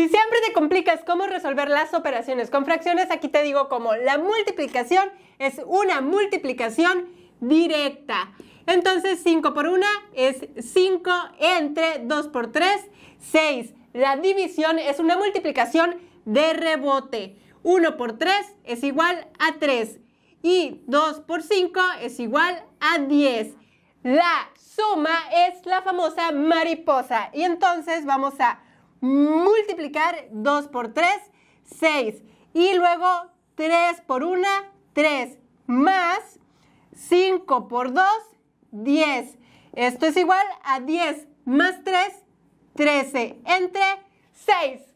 Si siempre te complicas cómo resolver las operaciones con fracciones, aquí te digo cómo la multiplicación es una multiplicación directa. Entonces 5 por 1 es 5 entre 2 por 3, 6. La división es una multiplicación de rebote. 1 por 3 es igual a 3 y 2 por 5 es igual a 10. La suma es la famosa mariposa y entonces vamos a multiplicar 2 por 3, 6. Y luego 3 por 1, 3. Más 5 por 2, 10. Esto es igual a 10 más 3, 13. Entre 6.